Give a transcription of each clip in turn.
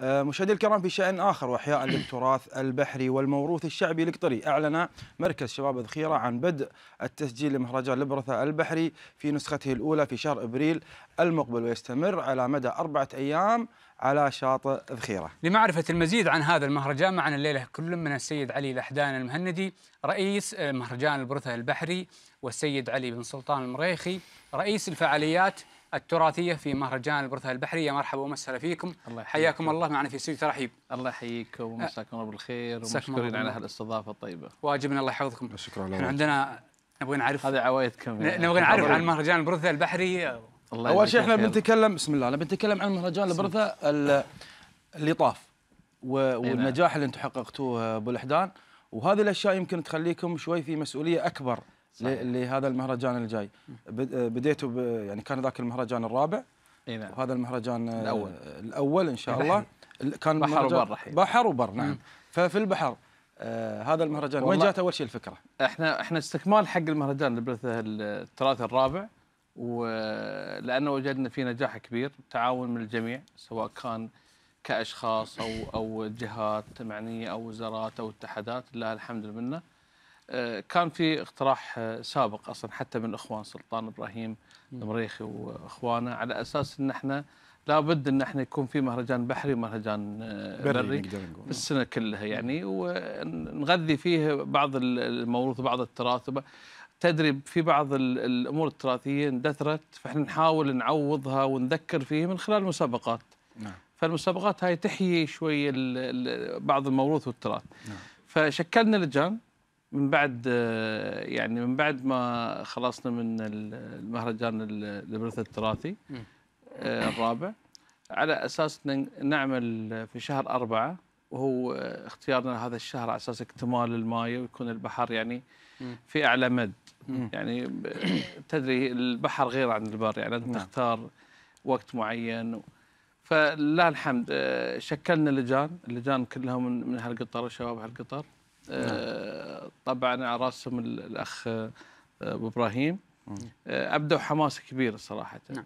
آه، مشاهدي الكرام في شأن آخر وإحياء للتراث البحري والموروث الشعبي القطري أعلن مركز شباب الخيرة عن بدء التسجيل لمهرجان البرثة البحري في نسخته الأولى في شهر إبريل المقبل ويستمر على مدى أربعة أيام على شاطئ ذخيرة لمعرفة المزيد عن هذا المهرجان معنا الليلة كل من السيد علي الأحدان المهندي رئيس مهرجان البرثة البحري والسيد علي بن سلطان المريخي رئيس الفعاليات التراثيه في مهرجان البرثه البحريه مرحبا ومسهلا فيكم الله حياكم الله معنا في استوديو ترحيب الله يحييكم ومساكم الله بالخير أه، ومشكورين على هالاستضافه الطيبه واجبنا الله يحفظكم شكرا لك عندنا نبغى نعرف هذه عوايدكم يعني. نبغى نعرف عن مهرجان البرثه البحري الله اول شيء احنا بنتكلم بسم الله انا بنتكلم عن مهرجان البرثه اللي طاف إيه نعم. والنجاح اللي انتم حققتوه ابو الاحدان وهذه الاشياء يمكن تخليكم شوي في مسؤوليه اكبر صحيح. لهذا المهرجان الجاي بديته ب... يعني كان ذاك المهرجان الرابع اي نعم. وهذا المهرجان الاول الاول ان شاء الله نعم. كان بحر وبر رحيم. بحر وبر نعم ففي البحر آه هذا المهرجان وين جات اول شيء الفكره؟ احنا احنا استكمال حق المهرجان اللي الثلاث الرابع ولانه وجدنا فيه نجاح كبير تعاون من الجميع سواء كان كاشخاص او او جهات معنيه او وزارات او اتحادات لله الحمد والمنه آه، كان في اقتراح آه، سابق اصلا حتى من اخوان سلطان ابراهيم المريخي واخوانه على اساس ان احنا لابد ان احنا يكون في مهرجان بحري ومهرجان آه، بري في السنه كلها يعني ونغذي فيه بعض الموروث وبعض التراث تدري في بعض الامور التراثيه اندثرت فاحنا نحاول نعوضها ونذكر فيه من خلال مسابقات نعم. فالمسابقات هاي تحيي شوي بعض الموروث والتراث نعم. فشكلنا لجان من بعد آه، يعني من بعد ما خلصنا من المهرجان البرث التراثي آه، الرابع على اساس نعمل في شهر أربعة وهو اختيارنا هذا الشهر على اساس اكتمال الماي ويكون البحر يعني في اعلى مد يعني تدري البحر غير عن البر يعني انت نعم. تختار وقت معين فلله الحمد آه، شكلنا لجان اللجان كلهم من هالقطر وشباب هالقطر نعم. آه، طبعا على راسهم الاخ آه، ابو ابراهيم آه، ابدوا حماس كبير صراحه نعم.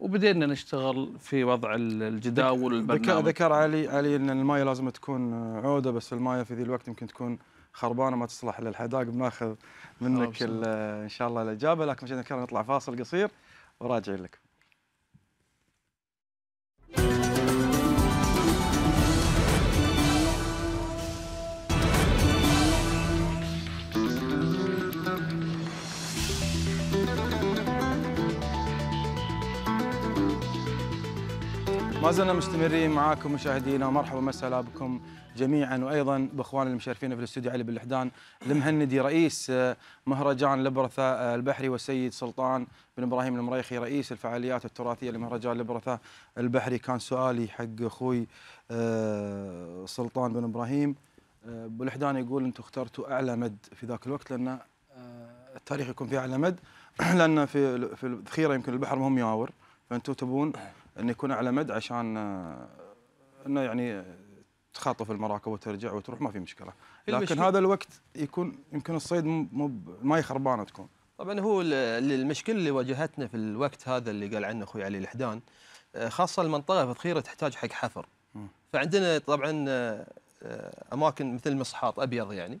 وبدينا نشتغل في وضع الجداول البرنامج ذكر علي علي ان المايه لازم تكون عوده بس المايه في ذي الوقت يمكن تكون خربانه ما تصلح للحداق بناخذ منك ان شاء الله الاجابه لكن عشان نطلع فاصل قصير وراجعين لكم ما زلنا مستمرين معاكم مشاهدينا ومرحبا ومسهلا بكم جميعا وايضا باخواننا المشرفين في الاستوديو علي بالحدان المهندي رئيس آه، مهرجان لبرثة آه، البحري والسيد سلطان بن ابراهيم المريخي رئيس الفعاليات التراثيه لمهرجان لبرثة البحري كان سؤالي حق اخوي آه، سلطان بن ابراهيم بالحدان يقول انتم اخترتوا اعلى مد في ذاك الوقت لان التاريخ يكون في اعلى مد لان في في الذخيره يمكن البحر مهم ياور فانتم تبون انه يكون على مد عشان آه، انه يعني تخاطف المراكب وترجع وتروح ما في مشكله لكن هذا الوقت يكون يمكن الصيد مو ما يخربانه تكون طبعا هو المشكله اللي واجهتنا في الوقت هذا اللي قال عنه اخوي علي الحدان آه، خاصه المنطقه الفخيره تحتاج حق حفر فعندنا طبعا آه، اماكن مثل مصحاط ابيض يعني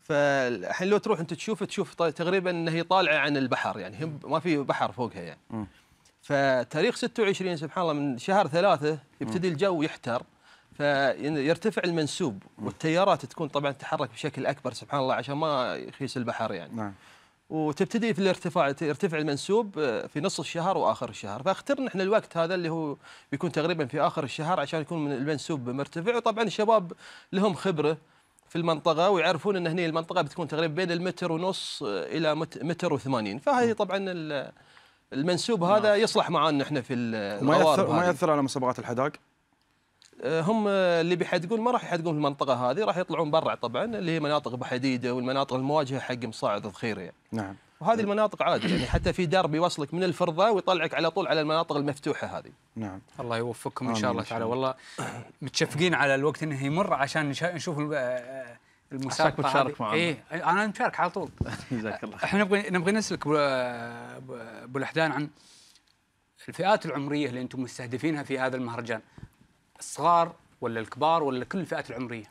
فالحين لو تروح انت تشوف تشوف تقريبا هي طالعه عن البحر يعني ما في بحر فوقها يعني فتاريخ 26 سبحان الله من شهر ثلاثة يبتدي الجو يحتر فيرتفع المنسوب والتيارات تكون طبعا تتحرك بشكل اكبر سبحان الله عشان ما يخيس البحر يعني نعم. وتبتدي في الارتفاع يرتفع المنسوب آه، في نص الشهر واخر الشهر فاخترنا احنا الوقت هذا اللي هو بيكون تقريبا في اخر الشهر عشان يكون من المنسوب مرتفع وطبعا الشباب لهم خبره في المنطقه ويعرفون ان هنا المنطقه بتكون تقريبا بين المتر ونص آه، الى متر و80 فهذه طبعا المنسوب نعم. هذا نعم. يصلح معانا احنا في ما ياثر ما ياثر على مسابقات الحداق آه، هم آه، اللي بيحدقون ما راح يحدقون في المنطقه هذه راح يطلعون برا طبعا اللي هي مناطق بحديده والمناطق المواجهه حق مصاعد الخير يعني. نعم وهذه المناطق عادي يعني حتى في درب يوصلك من الفرضه ويطلعك على طول على المناطق المفتوحه هذه. نعم. الله يوفقكم ان شاء الله تعالى والله متشفقين على الوقت انه يمر عشان نشوف آه، المسابقه بتشارك معنا اي إيه، انا مشارك على طول جزاك الله احنا نبغى نبغى نسلك ابو الاحدان عن الفئات العمريه اللي انتم مستهدفينها في هذا المهرجان الصغار ولا الكبار ولا كل الفئات العمريه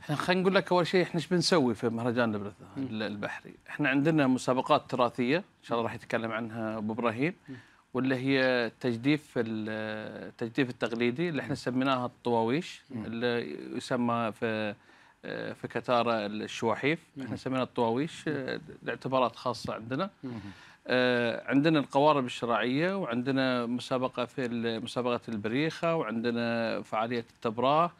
احنا خلينا نقول لك اول شيء احنا ايش بنسوي في مهرجان البحري احنا عندنا مسابقات تراثيه ان شاء الله راح يتكلم عنها ابو ابراهيم واللي هي تجديف التجديف التقليدي اللي احنا سميناها الطواويش اللي يسمى في آه، في كتارة الشواحيف احنا سمينا الطواويش آه، لاعتبارات خاصة عندنا آه، عندنا القوارب الشراعية وعندنا مسابقة في مسابقة البريخة وعندنا فعالية التبراه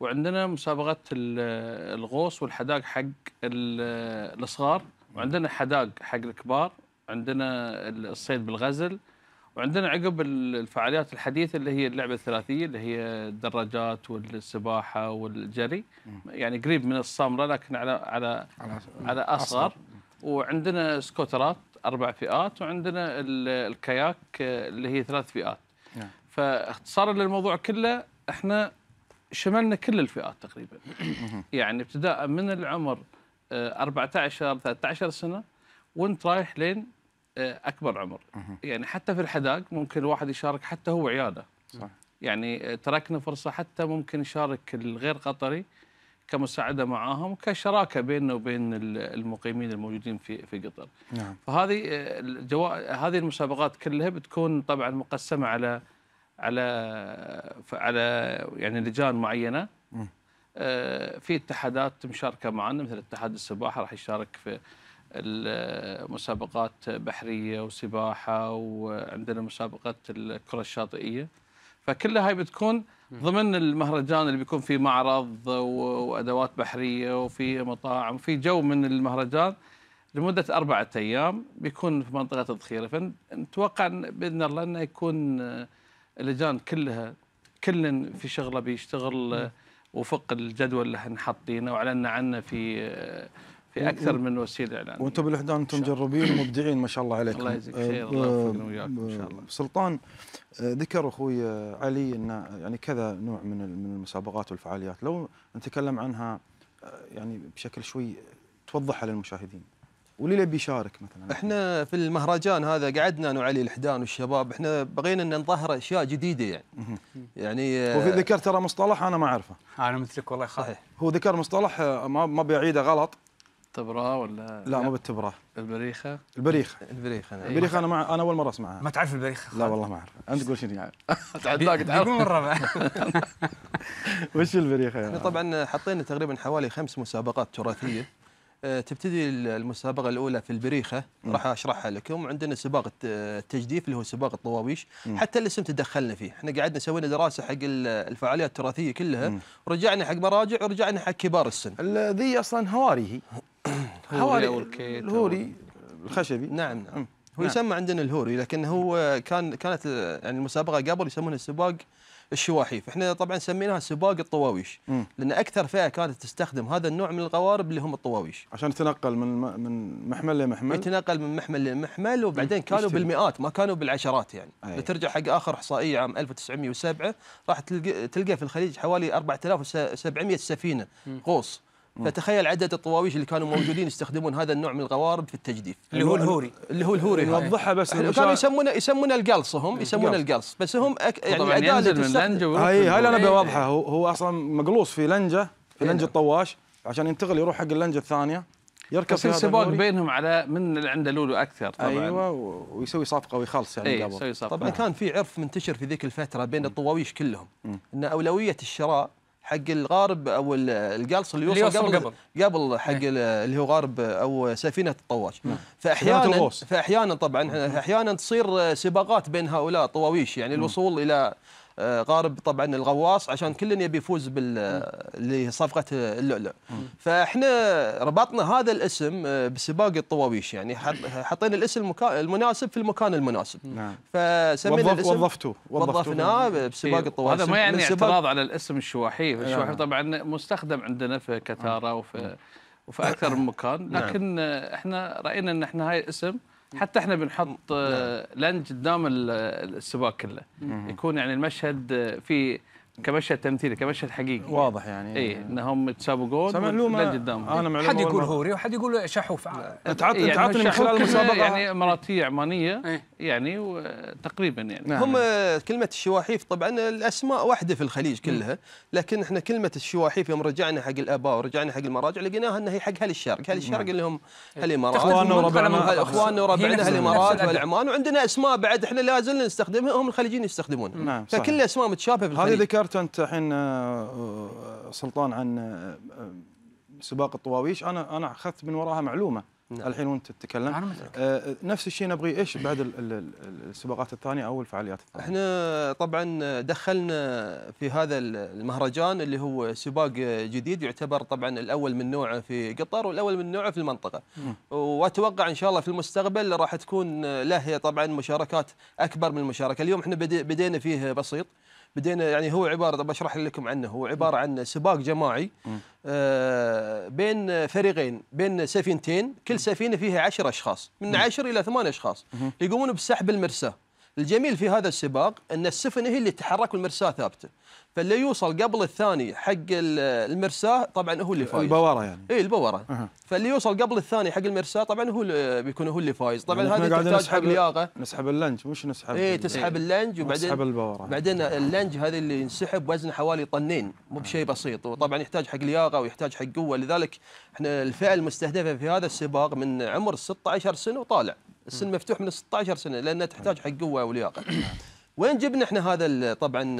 وعندنا مسابقة الغوص والحداق حق الصغار وعندنا حداق حق الكبار عندنا الصيد بالغزل وعندنا عقب الفعاليات الحديثه اللي هي اللعبه الثلاثيه اللي هي الدراجات والسباحه والجري يعني قريب من الصامره لكن على على على, اصغر, أصغر. وعندنا سكوترات اربع فئات وعندنا الكاياك اللي هي ثلاث فئات نعم. فاختصارا للموضوع كله احنا شملنا كل الفئات تقريبا يعني ابتداء من العمر 14 آه، 13 سنه وانت رايح لين آه، اكبر عمر يعني حتى في الحداق ممكن الواحد يشارك حتى هو وعياله صح يعني آه، تركنا فرصه حتى ممكن يشارك الغير قطري كمساعده معاهم كشراكه بيننا وبين المقيمين الموجودين في في قطر. نعم. فهذه آه، الجو... هذه المسابقات كلها بتكون طبعا مقسمه على على على يعني لجان معينه في اتحادات مشاركه معنا مثل اتحاد السباحه راح يشارك في المسابقات بحريه وسباحه وعندنا مسابقه الكره الشاطئيه فكلها هاي بتكون ضمن المهرجان اللي بيكون فيه معرض وادوات بحريه وفي مطاعم في جو من المهرجان لمده اربعه ايام بيكون في منطقه الضخيرة فنتوقع باذن الله انه يكون آه، اللجان كلها كل في شغله بيشتغل آه، وفق الجدول اللي احنا حاطينه واعلنا عنه في آه، في اكثر من وسيله اعلاميه وانتم بالاحداث انتم مجربين ومبدعين ما شاء الله عليكم الله يجزيك آه، خير الله يوفقنا آه، وياكم ان شاء الله سلطان آه، ذكر اخوي علي ان يعني كذا نوع من من المسابقات والفعاليات لو نتكلم عنها يعني بشكل شوي توضحها للمشاهدين واللي يبي يشارك مثلا احنا في المهرجان هذا قعدنا انا وعلي الحدان والشباب احنا بغينا ان نظهر اشياء جديده يعني يعني وفي ذكر ترى مصطلح انا ما اعرفه انا مثلك والله خالد هو ذكر مصطلح ما ما بيعيده غلط تبرا ولا لا مو بالتبرا البريخه البريخه البريخه انا نعم. البريخه انا مع انا اول مره اسمعها ما تعرف البريخه لا والله ما اعرف انت تقول شنو يعني تعداك تعرف مره وش البريخه يعني طبعا حطينا تقريبا حوالي خمس مسابقات تراثيه آه، تبتدي المسابقة الأولى في البريخة راح أشرحها لكم عندنا سباق التجديف اللي هو سباق الطواويش حتى الاسم تدخلنا فيه احنا قعدنا سوينا دراسة حق الفعاليات التراثية كلها ورجعنا حق مراجع ورجعنا حق كبار السن ذي أصلا هواري هي هوري او الكيت الهوري الخشبي نعم نعم هو نعم. يسمى عندنا الهوري لكن هو كان كانت يعني المسابقه قبل يسمونها السباق الشواحيف احنا طبعا سميناها سباق الطواويش لان اكثر فئه كانت تستخدم هذا النوع من القوارب اللي هم الطواويش عشان تنقل من من محمل لمحمل يتنقل من محمل لمحمل وبعدين كانوا يشتري. بالمئات ما كانوا بالعشرات يعني أيه. بترجع حق اخر احصائيه عام 1907 راح تلقى, تلقى في الخليج حوالي 4700 سفينه م. غوص فتخيل عدد الطواويش اللي كانوا موجودين يستخدمون هذا النوع من القوارب في التجديف اللي هو الهوري اللي هو الهوري نوضحها بس كانوا يسمونه يسمونه القلص هم يسمونه القلص بس هم أك... يعني العداله تستخدم هاي هاي انا بوضحها هو, هو اصلا مقلوص في لنجه في لنجه الطواش إيه. عشان ينتقل يروح حق اللنجه الثانيه يركب في سباق بينهم على من اللي عنده لولو اكثر طبعا ايوه ويسوي صفقه ويخلص يعني أيوة قبل طبعا كان في عرف منتشر في ذيك الفتره بين الطواويش كلهم ان اولويه الشراء حق الغارب او القلص اللي يوصل, قبل قبل, حق إيه. اللي هو غارب او سفينه الطواش نعم. فاحيانا فاحيانا طبعا نعم. احيانا تصير سباقات بين هؤلاء طواويش يعني نعم. الوصول الى آه، غارب طبعا الغواص عشان كل يبي يفوز بصفقه آه، آه، اللؤلؤ فاحنا ربطنا هذا الاسم بسباق الطواويش يعني حطينا الاسم المناسب في المكان المناسب نعم فسمينا الاسم وظفتوه وظفناه بسباق إيه. الطواويش هذا ما يعني اعتراض على الاسم الشواحي نعم. الشواحي طبعا مستخدم عندنا في كتاره نعم. وفي وفي اكثر من مكان نعم. لكن احنا راينا ان احنا هاي الاسم حتى احنا بنحط نعم. آه، لنج قدام السباق كله يكون يعني المشهد آه، في كمشهد تمثيلي كمشهد حقيقي واضح يعني اي انهم تسابوا جول معلومه انا معلومه حد يقول هوري وحد يقول شحوف انت إيه، عطني عطني من خلال المسابقه يعني اماراتيه عمانيه إيه. يعني تقريبا يعني نعم. هم آه، كلمه الشواحيف طبعا الاسماء واحده في الخليج كلها لكن احنا كلمه الشواحيف يوم رجعنا حق الاباء ورجعنا حق المراجع لقيناها انها هي حق اهل الشرق، اهل الشرق نعم. اللي هم الامارات اخواننا وربعنا اخواننا وربعنا الامارات والعمان وعندنا اسماء بعد احنا لا زلنا نستخدمها هم الخليجيين يستخدمونها نعم فكل اسماء متشابهه في هذه سمعت انت الحين آه، آه، سلطان عن آه، سباق الطواويش انا انا اخذت من وراها معلومه نعم. الحين وانت تتكلم نفس الشيء نبغي ايش بعد السباقات الثانيه او الفعاليات الثانيه احنا طبعا دخلنا في هذا المهرجان اللي هو سباق جديد يعتبر طبعا الاول من نوعه في قطر والاول من نوعه في المنطقه م. واتوقع ان شاء الله في المستقبل راح تكون له طبعا مشاركات اكبر من المشاركه اليوم احنا بدينا فيه بسيط بدينا يعني هو عباره طب اشرح لكم عنه هو عباره عن سباق جماعي آه، بين فريقين بين سفينتين كل سفينه فيها عشر اشخاص من عشر الى ثمان اشخاص يقومون بسحب المرساه الجميل في هذا السباق ان السفن هي اللي تتحرك والمرساه ثابته فاللي يوصل قبل الثاني حق المرساه طبعا هو اللي فايز البواره يعني اي البواره أه. فاللي يوصل قبل الثاني حق المرساه طبعا هو بيكون هو اللي فايز طبعا يعني هذه تحتاج حق لياقه نسحب اللنج مش نسحب اي تسحب اللنج وبعدين نسحب البواره بعدين اللنج هذا اللي ينسحب وزنه حوالي طنين مو بشيء بسيط وطبعا يحتاج حق لياقه ويحتاج حق قوه لذلك احنا الفئه المستهدفه في هذا السباق من عمر 16 سنه وطالع السن مفتوح من 16 سنه لان تحتاج حق قوه ولياقه وين جبنا احنا هذا طبعا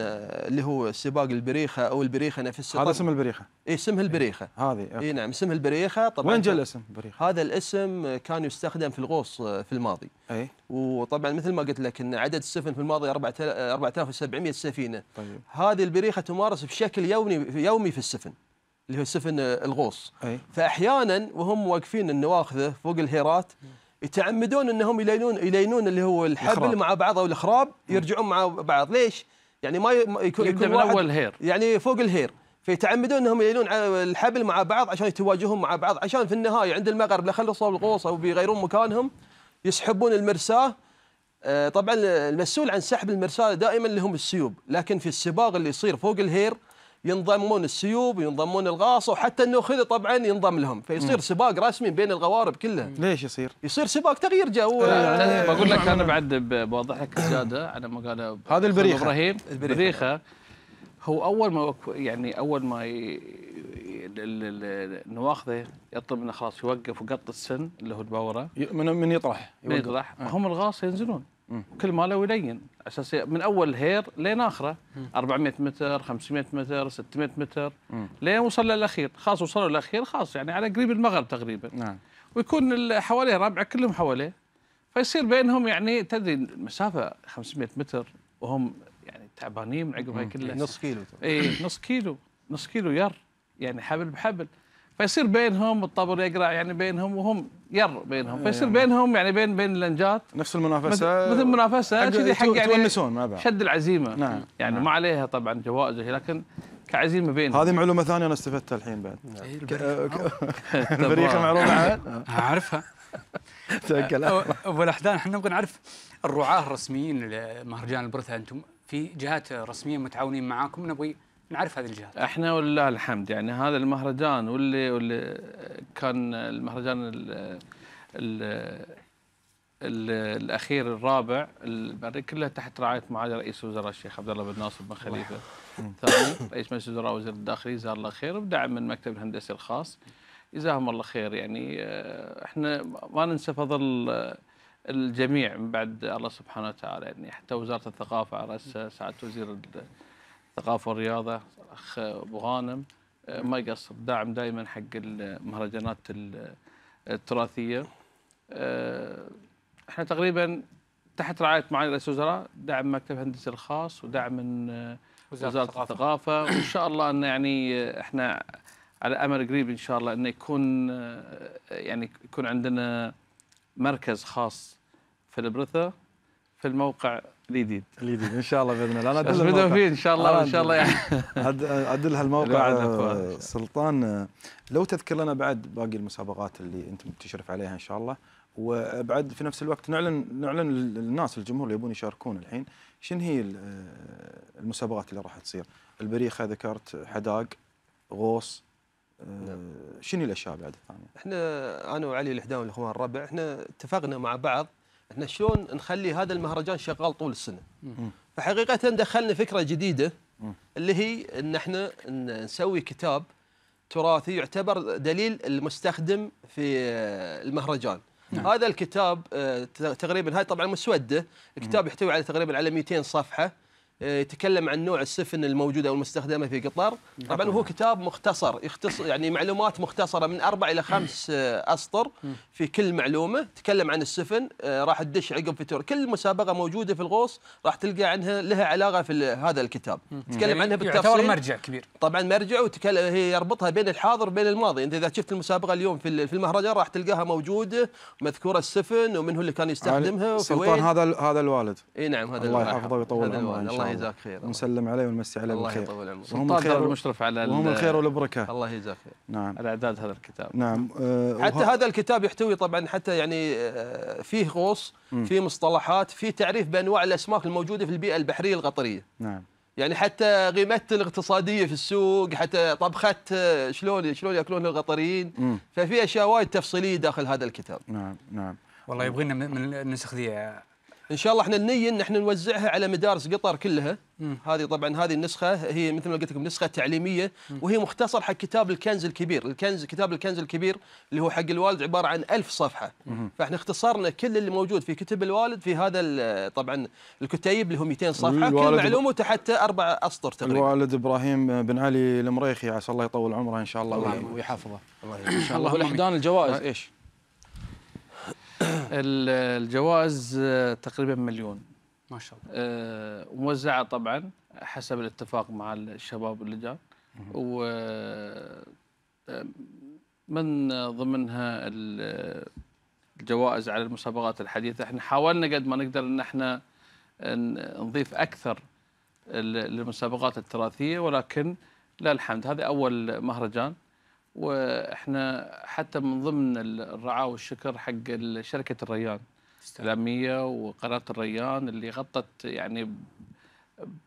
اللي هو سباق البريخه او البريخه نفسها هذا اسم البريخه اي اسمها إيه، البريخه هذه اي نعم اسمها البريخه طبعا وين جاء الاسم بريخه هذا الاسم كان يستخدم في الغوص آه، في الماضي اي وطبعا مثل ما قلت لك ان عدد السفن في الماضي 4700 سفينه طيب. هذه البريخه تمارس بشكل يومي يومي في السفن اللي هو سفن آه، الغوص أي. فاحيانا وهم واقفين النواخذه فوق الهيرات يتعمدون انهم يلينون يلينون اللي هو الحبل مع بعض او الخراب يرجعون مع بعض ليش؟ يعني ما يكون يبدا من اول الهير يعني فوق الهير فيتعمدون انهم يلينون الحبل مع بعض عشان يتواجهون مع بعض عشان في النهايه عند المغرب لا خلصوا الغوص او بيغيرون مكانهم يسحبون المرساه آه، طبعا المسؤول عن سحب المرساه دائما لهم السيوب لكن في السباق اللي يصير فوق الهير ينضمون السيوب وينضمون الغاصه وحتى النوخذه طبعا ينضم لهم فيصير سباق رسمي بين الغوارب كلها ليش يصير؟ يصير سباق تغيير جو إيه، يعني أه،, أه بقول لك انا بعد بوضح لك زياده على ما قال هذا البريخه ابراهيم البريخه, البريخة هو اول ما يعني اول ما النواخذه يطلب منه خلاص يوقف وقط السن اللي هو الباوره من من يطرح يوقف. من يطرح هم الغاصه ينزلون كل ماله يلين اساس من اول هير لين اخره 400 متر 500 متر 600 متر لين وصل للاخير خلاص وصلوا للاخير خلاص يعني على قريب المغرب تقريبا نعم ويكون حواليه ربعه كلهم حواليه فيصير بينهم يعني تدري المسافه 500 متر وهم يعني تعبانين من عقب هاي كلها يعني نص كيلو اي نص كيلو نص كيلو ير يعني حبل بحبل فيصير بينهم الطبل يقرع يعني بينهم وهم ير بينهم آه، فيصير بينهم يعني بين بين اللنجات نفس المنافسه مثل المنافسه كذي حق يعني تونسون ما بعد شد العزيمه نعم يعني نعم. ما عليها طبعا جوائز لكن كعزيمه بينهم هذه معلومه ثانيه انا استفدتها الحين بعد نعم. إيه، الفريق آه، معروفه آه، اعرفها تاكل ابو الاحدان احنا نبغى نعرف الرعاه الرسميين لمهرجان البرثه انتم في جهات رسميه متعاونين معاكم نبغي نعرف هذه الجهات احنا ولله الحمد يعني هذا المهرجان واللي واللي كان المهرجان ال ال الاخير الرابع كلها تحت رعايه معالي رئيس الوزراء الشيخ عبد الله بن ناصر بن خليفه الثاني رئيس مجلس الوزراء وزير الداخليه جزاه الله خير وبدعم من المكتب الهندسي الخاص جزاهم الله خير يعني آه، احنا ما ننسى فضل آه، الجميع من بعد الله سبحانه وتعالى يعني حتى وزاره الثقافه على راسها سعاده وزير الثقافه والرياضه اخ ابو غانم آه، ما يقصر داعم دائما حق المهرجانات التراثيه آه، احنا تقريبا تحت رعايه معالي رئيس الوزراء دعم مكتب الهندسه الخاص ودعم من وزارة الثقافة. الثقافه وان شاء الله ان يعني آه، احنا على امل قريب ان شاء الله انه يكون يعني يكون عندنا مركز خاص في البرثه في الموقع الجديد الجديد ان شاء الله باذن الله انا بس بدهم فيه ان شاء الله ان شاء الله يعني ادل هالموقع آه، سلطان آه، لو تذكر لنا بعد باقي المسابقات اللي انت بتشرف عليها ان شاء الله وبعد في نفس الوقت نعلن نعلن للناس الجمهور اللي يبون يشاركون الحين شنو هي آه، المسابقات اللي راح تصير؟ البريخه ذكرت حداق غوص نعم. شنو الاشياء بعد الثانيه؟ احنا انا وعلي الحداوي الاخوان الربع احنا اتفقنا مع بعض احنا شلون نخلي هذا المهرجان شغال طول السنه فحقيقه دخلنا فكره جديده اللي هي ان احنا نسوي كتاب تراثي يعتبر دليل المستخدم في المهرجان نعم. هذا الكتاب آه، تقريبا هاي طبعا مسوده الكتاب يحتوي على تقريبا على 200 صفحه يتكلم عن نوع السفن الموجوده والمستخدمه في قطر نعم. طبعا هو كتاب مختصر يختصر يعني معلومات مختصره من اربع الى خمس آه، اسطر في كل معلومه تكلم عن السفن آه، راح تدش عقب في تور كل مسابقه موجوده في الغوص راح تلقى عنها لها علاقه في هذا الكتاب تكلم يعني عنها بالتفصيل يعتبر مرجع كبير طبعا مرجع وتكلم هي يربطها بين الحاضر وبين الماضي انت اذا شفت المسابقه اليوم في في المهرجان راح تلقاها موجوده مذكوره السفن ومن هو اللي كان يستخدمها يعني سلطان هذا هذا الوالد اي نعم هذا الله يحفظه ويطول عمره الله الله يجزاك خير ونسلم عليه ونمسي عليه بالخير الله يطول عمره وهم الخير المشرف على وهم الخير والبركه الله يجزاك خير نعم على اعداد هذا الكتاب نعم أه حتى هذا الكتاب يحتوي طبعا حتى يعني آه، فيه غوص فيه مصطلحات فيه تعريف بانواع الاسماك الموجوده في البيئه البحريه القطريه نعم يعني حتى قيمتها الاقتصاديه في السوق حتى طبخت آه، شلون شلون ياكلون القطريين ففي اشياء وايد تفصيليه داخل هذا الكتاب نعم نعم والله يبغينا من النسخ ذي ان شاء الله احنا ننين ان احنا نوزعها على مدارس قطر كلها مم. هذه طبعا هذه النسخه هي مثل ما قلت لكم نسخه تعليميه مم. وهي مختصر حق كتاب الكنز الكبير الكنز كتاب الكنز الكبير اللي هو حق الوالد عباره عن ألف صفحه مم. فاحنا اختصرنا كل اللي موجود في كتب الوالد في هذا طبعا الكتيب اللي هو 200 صفحه كل معلومه تحت اربع اسطر تقريبا الوالد ابراهيم بن علي المريخي عسى الله يطول عمره ان شاء الله, الله ويحفظه الله, الله, الله الاحدان الجوائز ايش الجوائز آه، تقريبا مليون ما شاء الله آه، وموزعة طبعا حسب الاتفاق مع الشباب واللجان و آه، من ضمنها الجوائز على المسابقات الحديثه احنا حاولنا قد ما نقدر ان احنا نضيف اكثر للمسابقات التراثيه ولكن لا الحمد هذا اول مهرجان واحنا حتى من ضمن الرعاه والشكر حق شركه الريان الاعلاميه وقناه الريان اللي غطت يعني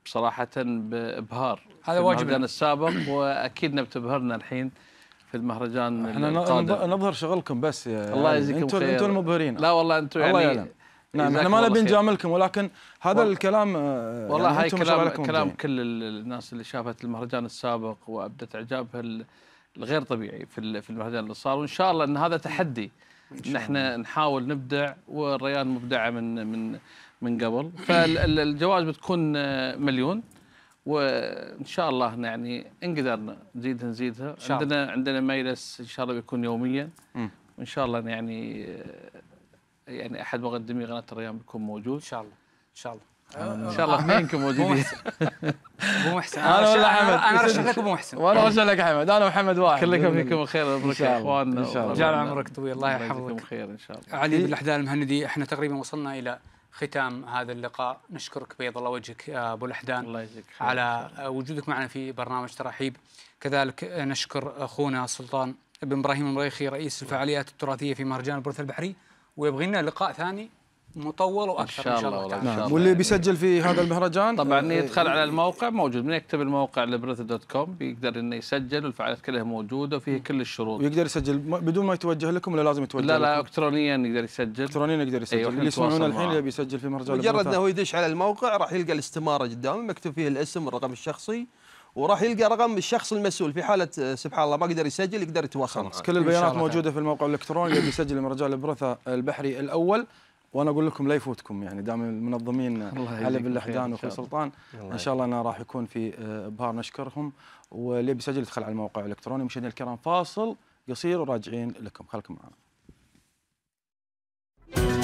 بصراحه بابهار هذا المهرجان السابق واكيد بتبهرنا الحين في المهرجان احنا نظهر شغلكم بس يا الله يعني يجزيكم يعني انتم انتم المبهرين لا والله انتم يعني الله يعلم نعم احنا ما نبي نجاملكم ولكن هذا و... الكلام آه، والله يعني هاي كلام كلام كل الناس اللي شافت المهرجان السابق وابدت اعجابها الغير طبيعي في في المهرجان اللي صار وان شاء الله ان هذا تحدي ان احنا نحاول نبدع والريان مبدعه من من من قبل فالجوائز بتكون آه، مليون وان شاء الله يعني ان قدرنا نزيدها نزيدها عندنا عندنا مجلس ان شاء الله بيكون يوميا وان شاء الله يعني آه، يعني احد مقدمي قناه الريان بيكون موجود ان شاء الله ان شاء الله آه، آه. ان شاء الله أه. اثنينكم موجودين ابو محسن انا ولا احمد انا رشح لك ابو محسن وانا رشح لك احمد انا وحمد واحد كلكم فيكم الخير مبروك يا اخواننا ان شاء الله جعل عمرك طويل الله يحفظك خير ان شاء الله علي بالاحداث المهندي احنا تقريبا وصلنا الى ختام هذا اللقاء نشكرك بيض الله وجهك ابو الاحدان الله يجزيك على وجودك معنا في برنامج ترحيب كذلك نشكر اخونا سلطان بن ابراهيم المريخي رئيس الفعاليات التراثيه في مهرجان البرث البحري ويبغي لنا لقاء ثاني مطول واكثر ان شاء الله, إن شاء الله نعم. واللي بيسجل في هذا المهرجان طبعا آه، يدخل على الموقع موجود من يكتب الموقع لبريث دوت كوم بيقدر انه يسجل والفعاليات كلها موجوده وفيه كل الشروط ويقدر يسجل بدون ما يتوجه لكم ولا لازم يتوجه لا لا الكترونيا يقدر يسجل الكترونيا يقدر يسجل أيوة اللي يسمعونا الحين اللي بيسجل في مهرجان مجرد انه يدش على الموقع راح يلقى الاستماره قدامه مكتوب فيه الاسم والرقم الشخصي وراح يلقى رقم الشخص المسؤول في حاله آه، سبحان الله ما قدر يسجل يقدر يتواصل كل البيانات موجوده في الموقع الالكتروني اللي بيسجل مهرجان البرثه البحري الاول وانا اقول لكم لا يفوتكم يعني دام المنظمين علي بن لحدان واخوي سلطان ان شاء الله انا راح يكون في ابهار آه، نشكرهم واللي بيسجل يدخل على الموقع الالكتروني مشاهدينا الكرام فاصل قصير وراجعين لكم خلكم معنا.